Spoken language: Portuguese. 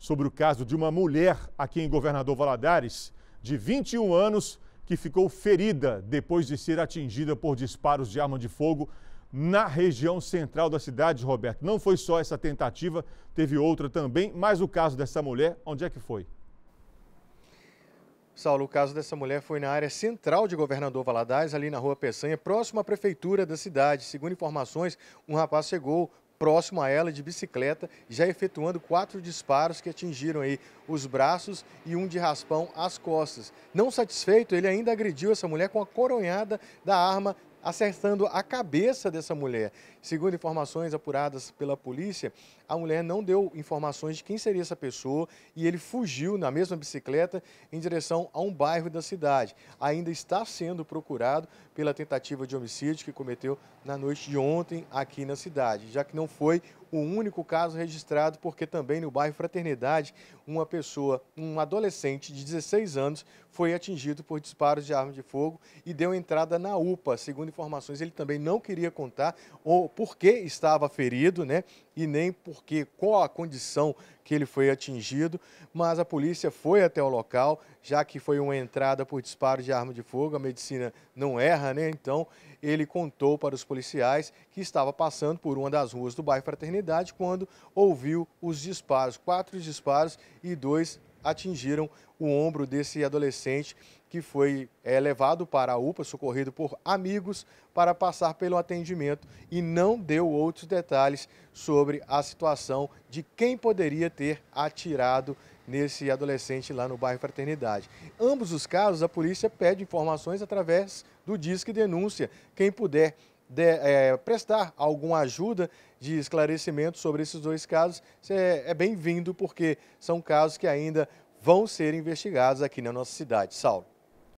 sobre o caso de uma mulher aqui em Governador Valadares, de 21 anos, que ficou ferida depois de ser atingida por disparos de arma de fogo na região central da cidade, Roberto. Não foi só essa tentativa, teve outra também, mas o caso dessa mulher, onde é que foi? Saulo, o caso dessa mulher foi na área central de Governador Valadares, ali na Rua Peçanha, próximo à prefeitura da cidade. Segundo informações, um rapaz chegou próximo a ela de bicicleta, já efetuando quatro disparos que atingiram aí os braços e um de raspão às costas. Não satisfeito, ele ainda agrediu essa mulher com a coronhada da arma acertando a cabeça dessa mulher. Segundo informações apuradas pela polícia, a mulher não deu informações de quem seria essa pessoa e ele fugiu na mesma bicicleta em direção a um bairro da cidade. Ainda está sendo procurado pela tentativa de homicídio que cometeu na noite de ontem aqui na cidade, já que não foi o único caso registrado, porque também no bairro Fraternidade, uma pessoa, um adolescente de 16 anos, foi atingido por disparos de arma de fogo e deu entrada na UPA, segundo informações ele também não queria contar ou por que estava ferido, né? E nem por que, qual a condição que ele foi atingido, mas a polícia foi até o local, já que foi uma entrada por disparo de arma de fogo, a medicina não erra, né? Então, ele contou para os policiais que estava passando por uma das ruas do bairro Fraternidade quando ouviu os disparos, quatro disparos e dois atingiram o ombro desse adolescente que foi é, levado para a UPA, socorrido por amigos, para passar pelo atendimento e não deu outros detalhes sobre a situação de quem poderia ter atirado nesse adolescente lá no bairro Fraternidade. Ambos os casos, a polícia pede informações através do Disque Denúncia. Quem puder de, é, prestar alguma ajuda de esclarecimento sobre esses dois casos, é, é bem-vindo, porque são casos que ainda vão ser investigados aqui na nossa cidade. Saulo.